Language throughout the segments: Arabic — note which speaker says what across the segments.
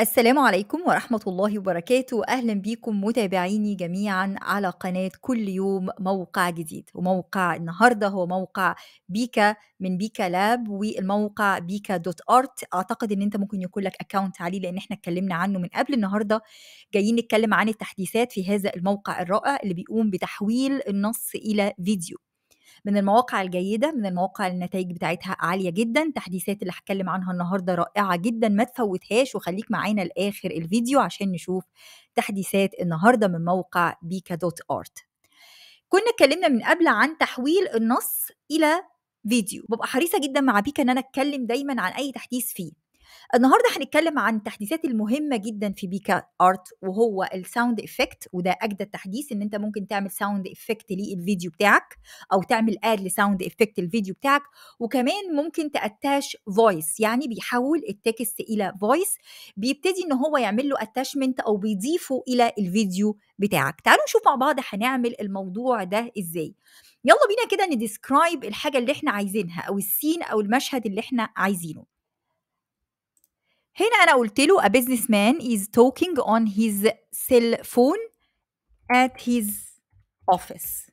Speaker 1: السلام عليكم ورحمة الله وبركاته أهلا بيكم متابعيني جميعا على قناة كل يوم موقع جديد وموقع النهاردة هو موقع بيكا من بيكا لاب والموقع بيكا دوت ارت أعتقد أن أنت ممكن يكون لك أكاونت عليه لأن احنا اتكلمنا عنه من قبل النهاردة جايين نتكلم عن التحديثات في هذا الموقع الرائع اللي بيقوم بتحويل النص إلى فيديو من المواقع الجيده من المواقع النتائج بتاعتها عاليه جدا التحديثات اللي هتكلم عنها النهارده رائعه جدا ما تفوتهاش وخليك معانا لاخر الفيديو عشان نشوف تحديثات النهارده من موقع بيكا دوت ارت كنا اتكلمنا من قبل عن تحويل النص الى فيديو ببقى حريصه جدا مع بيكا ان انا اتكلم دايما عن اي تحديث فيه النهارده هنتكلم عن التحديثات المهمه جدا في بيكا ارت وهو الساوند افكت وده اجدد تحديث ان انت ممكن تعمل ساوند افكت للفيديو بتاعك او تعمل اد لساوند افكت الفيديو بتاعك وكمان ممكن تاتاش فويس يعني بيحول التكست الى فويس بيبتدي ان هو يعمل له اتاشمنت او بيضيفه الى الفيديو بتاعك تعالوا نشوف مع بعض هنعمل الموضوع ده ازاي يلا بينا كده نديسكرايب الحاجه اللي احنا عايزينها او السين او المشهد اللي احنا عايزينه هنا انا قلت له a businessman is talking on his cell phone at his office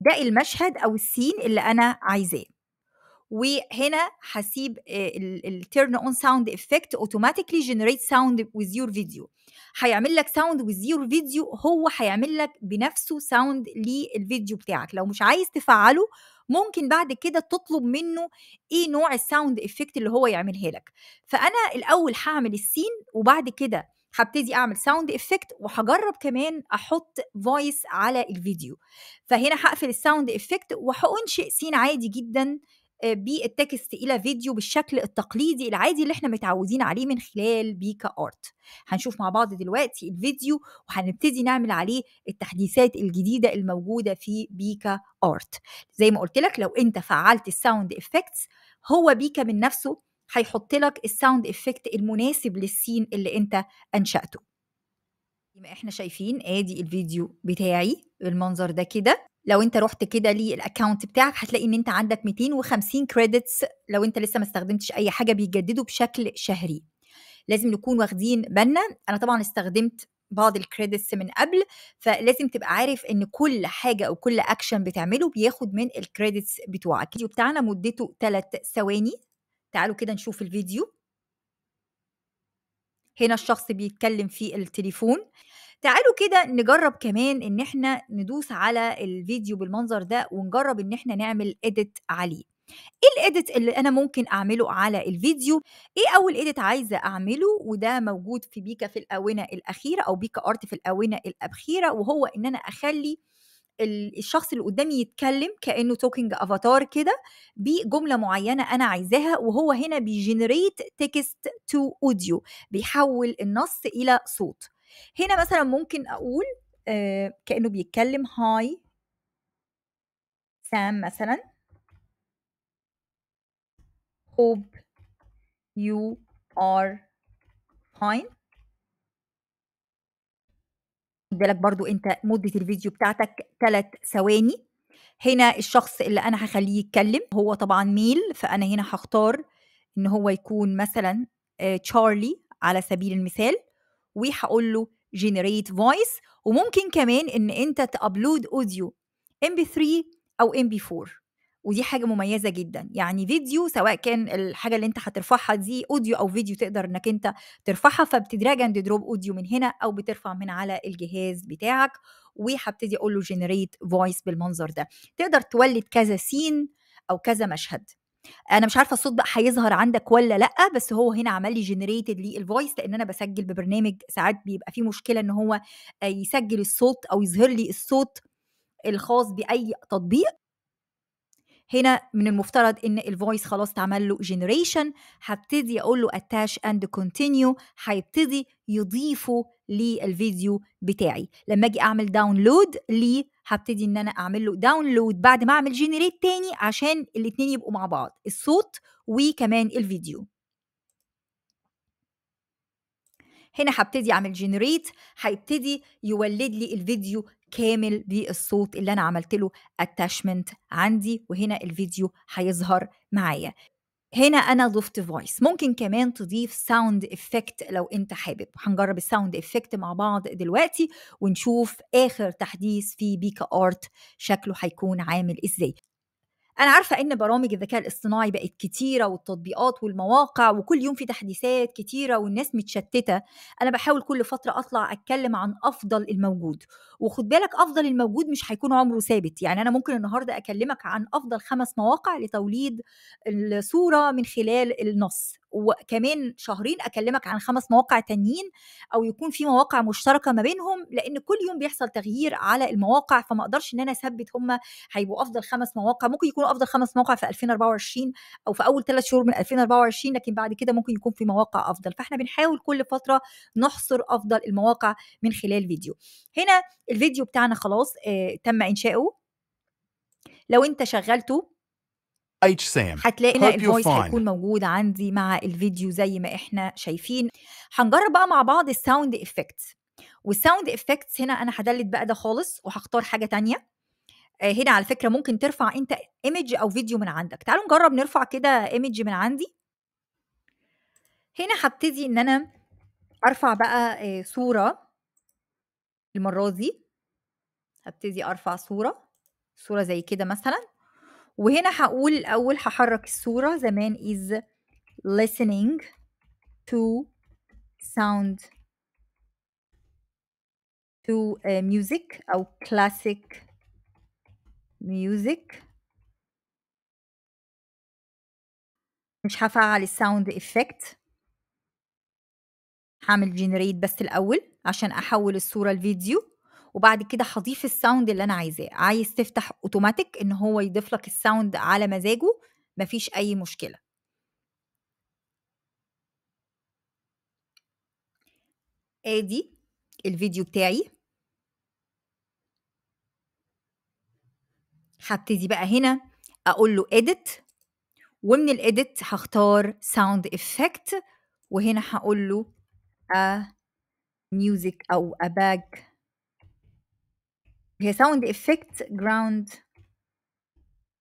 Speaker 1: ده المشهد او السين اللي انا عايزاه وهنا هسيب turn on sound effect automatically generate sound with your video هيعمل لك sound with your video هو هيعمل لك بنفسه sound للفيديو بتاعك لو مش عايز تفعله ممكن بعد كده تطلب منه ايه نوع الساوند افكت اللي هو يعملها لك فانا الاول هعمل السين وبعد كده هبتدي اعمل ساوند افكت وهجرب كمان احط فويس على الفيديو فهنا هقفل الساوند افكت وهانشئ سين عادي جدا آه، بالتكست الى فيديو بالشكل التقليدي العادي اللي احنا متعودين عليه من خلال بيكا ارت هنشوف مع بعض دلوقتي الفيديو وهنبتدي نعمل عليه التحديثات الجديده الموجوده في بيكا ارت زي ما قلت لك لو انت فعلت الساوند افكتس هو بيكا من نفسه هيحط لك الساوند افكت المناسب للسين اللي انت انشاته زي ما احنا شايفين ادي الفيديو بتاعي المنظر ده كده لو انت رحت كده للاكونت بتاعك هتلاقي ان انت عندك 250 كريدتس لو انت لسه ما استخدمتش اي حاجه بيجددوا بشكل شهري لازم نكون واخدين بالنا انا طبعا استخدمت بعض الكريدتس من قبل فلازم تبقى عارف ان كل حاجه او كل اكشن بتعمله بياخد من الكريدتس بتوعك الفيديو بتاعنا مدته 3 ثواني تعالوا كده نشوف الفيديو هنا الشخص بيتكلم في التليفون تعالوا كده نجرب كمان ان احنا ندوس على الفيديو بالمنظر ده ونجرب ان احنا نعمل ايديت عليه ايه الايديت اللي انا ممكن اعمله على الفيديو ايه اول ايديت عايزه اعمله وده موجود في بيكا في الاونه الاخيره او بيكا ارت في الاونه الاخيره وهو ان انا اخلي الشخص اللي قدامي يتكلم كانه توكينج افاتار كده بجمله معينه انا عايزاها وهو هنا بيجنريت تكست تو اوديو بيحول النص الى صوت هنا مثلا ممكن اقول آه، كانه بيتكلم هاي سام مثلا hope you are fine بالك برضو انت مده الفيديو بتاعتك 3 ثواني هنا الشخص اللي انا هخليه يتكلم هو طبعا ميل فانا هنا هختار ان هو يكون مثلا آه، تشارلي على سبيل المثال وهقول له جنريت فويس وممكن كمان ان انت تابلود اوديو ام بي 3 او ام بي 4 ودي حاجه مميزه جدا يعني فيديو سواء كان الحاجه اللي انت هترفعها دي اوديو او فيديو تقدر انك انت ترفعها فبتدراج اند دروب اوديو من هنا او بترفع من على الجهاز بتاعك وهبتدي اقول له جنريت فويس بالمنظر ده تقدر تولد كذا سين او كذا مشهد انا مش عارفه الصوت بقى هيظهر عندك ولا لا بس هو هنا عمل لي جنريتد لي الفويس لان انا بسجل ببرنامج ساعات بيبقى فيه مشكله ان هو يسجل الصوت او يظهر لي الصوت الخاص باي تطبيق هنا من المفترض ان الفويس خلاص اتعمل له جنريشن هبتدي اقول له اتاش اند كونتينيو هيبتدي يضيفه للفيديو بتاعي لما اجي اعمل داونلود ليه هبتدي ان انا اعمل له داونلود بعد ما اعمل جنريت تاني عشان الاتنين يبقوا مع بعض الصوت وكمان الفيديو هنا هبتدي اعمل جنريت هيبتدي يولد لي الفيديو كامل بالصوت اللي انا عملت له اتاشمنت عندي وهنا الفيديو هيظهر معايا هنا انا ضفت فويس ممكن كمان تضيف ساوند افكت لو انت حابب هنجرب الساوند افكت مع بعض دلوقتي ونشوف اخر تحديث في بيكا ارت شكله هيكون عامل ازاي أنا عارفة إن برامج الذكاء الاصطناعي بقت كتيرة والتطبيقات والمواقع وكل يوم في تحديثات كتيرة والناس متشتتة، أنا بحاول كل فترة أطلع أتكلم عن أفضل الموجود وخد بالك افضل الموجود مش هيكون عمره ثابت يعني انا ممكن النهارده اكلمك عن افضل خمس مواقع لتوليد الصوره من خلال النص وكمان شهرين اكلمك عن خمس مواقع تانيين او يكون في مواقع مشتركه ما بينهم لان كل يوم بيحصل تغيير على المواقع فما اقدرش ان انا اثبت هم هيبقوا افضل خمس مواقع ممكن يكونوا افضل خمس مواقع في 2024 او في اول ثلاث شهور من 2024 لكن بعد كده ممكن يكون في مواقع افضل فاحنا بنحاول كل فتره نحصر افضل المواقع من خلال فيديو هنا الفيديو بتاعنا خلاص آه، تم انشاؤه لو انت شغلته هتلاقي ان الفويس هيكون موجود عندي مع الفيديو زي ما احنا شايفين هنجرب بقى مع بعض الساوند افكتس والساوند افكتس هنا انا هدلت بقى ده خالص وهختار حاجه تانية آه، هنا على فكره ممكن ترفع انت ايمج او فيديو من عندك تعالوا نجرب نرفع كده ايمج من عندي هنا هبتدي ان انا ارفع بقى آه، صوره المره دي هبتدي ارفع صوره صوره زي كده مثلا وهنا هقول الاول هحرك الصوره زمان is listening to sound to uh, music او classic music مش هفعل الساوند افكت هعمل جنريت بس الاول عشان احول الصوره لفيديو وبعد كده هضيف الساوند اللي انا عايزاه عايز تفتح اوتوماتيك ان هو يضيف لك الساوند على مزاجه مفيش اي مشكله ادي الفيديو بتاعي هبتدي بقى هنا اقول له edit ومن الاديت هختار ساوند افكت وهنا هقول له ا ميوزك او ا باك هي ساوند افكت جراوند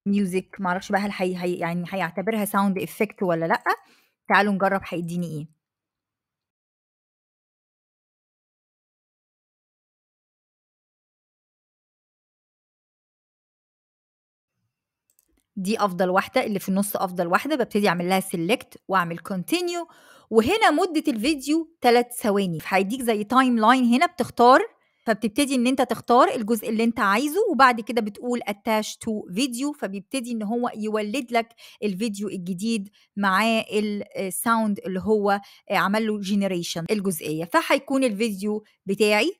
Speaker 1: ميوزك معرفش بقى هل حي... حي... يعني هيعتبرها ساوند افكت ولا لأ تعالوا نجرب هيديني ايه دي افضل واحده اللي في النص افضل واحده ببتدي اعمل لها سيلكت واعمل كونتينيو وهنا مده الفيديو 3 ثواني فهيديك زي تايم لاين هنا بتختار فبتبتدي ان انت تختار الجزء اللي انت عايزه وبعد كده بتقول اتاش تو فيديو فبيبتدي ان هو يولد لك الفيديو الجديد معاه الساوند آه، اللي هو آه، عمل له جينيريشن الجزئيه فهيكون الفيديو بتاعي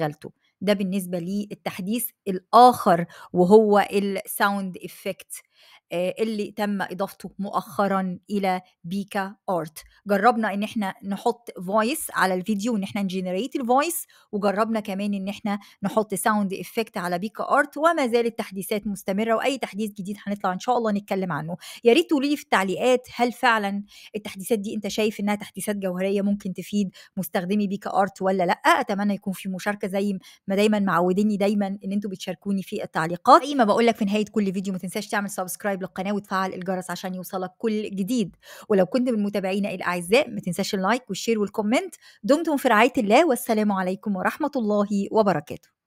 Speaker 1: غلطه ده بالنسبه للتحديث الاخر وهو الساوند افكت آه، اللي تم اضافته مؤخرا الى بيكا ارت جربنا ان احنا نحط فويس على الفيديو ان احنا نجنريت الفويس وجربنا كمان ان احنا نحط ساوند افكت على بيكا ارت وما زالت تحديثات مستمره واي تحديث جديد هنطلع ان شاء الله نتكلم عنه يا ريت تقولي في التعليقات هل فعلا التحديثات دي انت شايف انها تحديثات جوهريه ممكن تفيد مستخدمي بيكا ارت ولا لا اتمنى يكون في مشاركه زي ما دايما معوديني دايما ان انتوا بتشاركوني في التعليقات زي ما بقول لك في نهايه كل فيديو ما تنساش تعمل سبسكرايب وتسcribe للقناه وتفعل الجرس عشان يوصلك كل جديد ولو كنت من متابعينا الاعزاء ما تنساش اللايك والشير والكومنت دمتم في رعايه الله والسلام عليكم ورحمه الله وبركاته